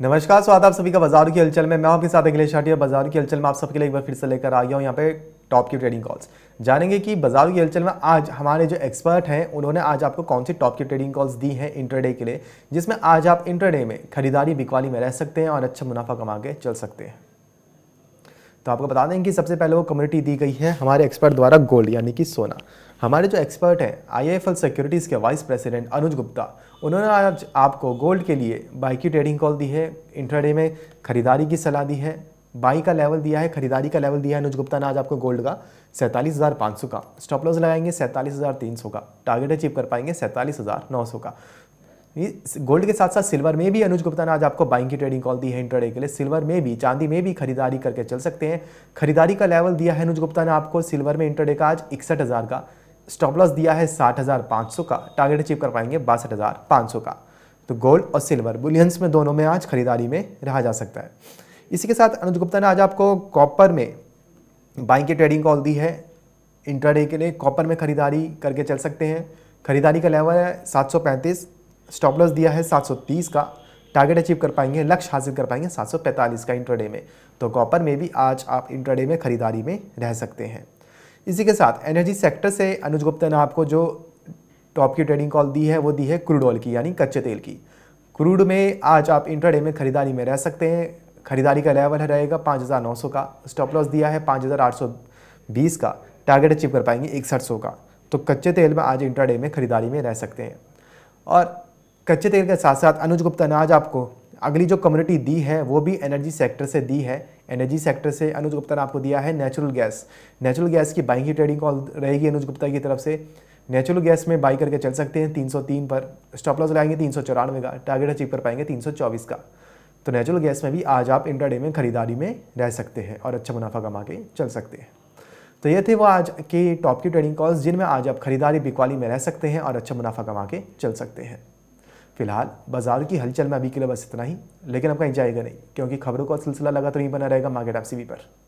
नमस्कार स्वागत आप सभी का बाजार की हलचल में मैं आपके साथ अखिलेश और बाजार की हलचल में आप सबके लिए एक बार फिर से लेकर आ गया हूँ यहाँ पे टॉप की ट्रेडिंग कॉल्स जानेंगे कि बाजार की हलचल में आज हमारे जो एक्सपर्ट हैं उन्होंने आज आपको कौन सी टॉप की ट्रेडिंग कॉल्स दी हैं इंटरडे के लिए जिसमें आज आप इंटरडे में खरीदारी बिकवाली में रह सकते हैं और अच्छा मुनाफा कमा के चल सकते हैं तो आपको बता दें कि सबसे पहले वो कम्युनिटी दी गई है हमारे एक्सपर्ट द्वारा गोल्ड यानी कि सोना हमारे जो एक्सपर्ट हैं आईएफएल सिक्योरिटीज़ के वाइस प्रेसिडेंट अनुज गुप्ता उन्होंने आज आपको गोल्ड के लिए बाई की ट्रेडिंग कॉल दी है इंट्राडे में खरीदारी की सलाह दी है बाई का लेवल दिया है खरीदारी का लेवल दिया है अनुज गुप्ता ने आज आपको गोल्ड का सैंतालीस हज़ार पाँच सौ का स्टॉप लॉस लगाएंगे सैंतालीस हज़ार तीन सौ का टारगेट अचीव कर पाएंगे सैंतालीस हज़ार नौ सौ का गोल्ड के साथ साथ सिल्वर में भी अनुज गुप्ता ने आज आपको बाइंग की ट्रेडिंग कॉल दी है इंटरडे के लिए सिल्वर में भी चांदी में भी खरीदारी करके चल सकते हैं खरीदारी का लेवल दिया है अनुज गुप्ता ने आपको सिल्वर में इंटरडे का आज इकसठ हज़ार का स्टॉप लॉस दिया है साठ हज़ार पाँच सौ का टारगेट अचीव कर पाएंगे बासठ हज़ार पाँच सौ का तो गोल्ड और सिल्वर बुलियंस में दोनों में आज खरीदारी में रहा जा सकता है इसी के साथ अनुज गुप्ता ने आज आपको कॉपर में बाइंग की ट्रेडिंग कॉल दी है इंटरडे के लिए कॉपर में खरीदारी करके चल सकते हैं खरीदारी का लेवल है सात सौ पैंतीस स्टॉप लॉस दिया है 730 का टारगेट अचीव कर पाएंगे लक्ष्य हासिल कर पाएंगे 745 का इंट्राडे में तो कॉपर में भी आज आप इंट्राडे में खरीदारी में रह सकते हैं इसी के साथ एनर्जी सेक्टर से अनुज गुप्ता ने आपको जो टॉप की ट्रेडिंग कॉल दी है वो दी है क्रूड ऑयल की यानी कच्चे तेल की क्रूड में आज आप इंट्राडे में खरीदारी में रह सकते हैं खरीदारी का लेवल रहेगा पाँच हज़ार नौ सौ का स्टॉप लॉस दिया है पाँच हज़ार आठ सौ बीस का टारगेट अचीव कर पाएंगे इकसठ सौ का तो कच्चे तेल में आज इंट्राडे में खरीदारी में रह सकते हैं और कच्चे तेल के साथ साथ अनुज गुप्ता ने आज आपको अगली जो कम्युनिटी दी है वो भी एनर्जी सेक्टर से दी है एनर्जी सेक्टर से अनुज गुप्ता ने आपको दिया है नेचुरल गैस नेचुरल गैस की बाइंग की ट्रेडिंग कॉल रहेगी अनुज गुप्ता की तरफ से नेचुरल गैस में बाई करके चल सकते हैं 303 पर स्टॉप लॉस लगाएंगे तीन का टारगेट अचीव कर पाएंगे 324 का तो नेचुरल गैस में भी आज आप इंटरडे में खरीदारी में रह सकते हैं और अच्छा मुनाफा कमा के चल सकते हैं तो ये थे वो आज के टॉप की ट्रेडिंग कॉल्स जिनमें आज आप खरीदारी बिकवाली में रह सकते हैं और अच्छा मुनाफा कमा के चल सकते हैं फिलहाल बाजार की हलचल में अभी के लिए बस इतना ही लेकिन आपका इंजॉय नहीं क्योंकि खबरों का सिलसिला लगा तो नहीं बना रहेगा मार्केट आप पर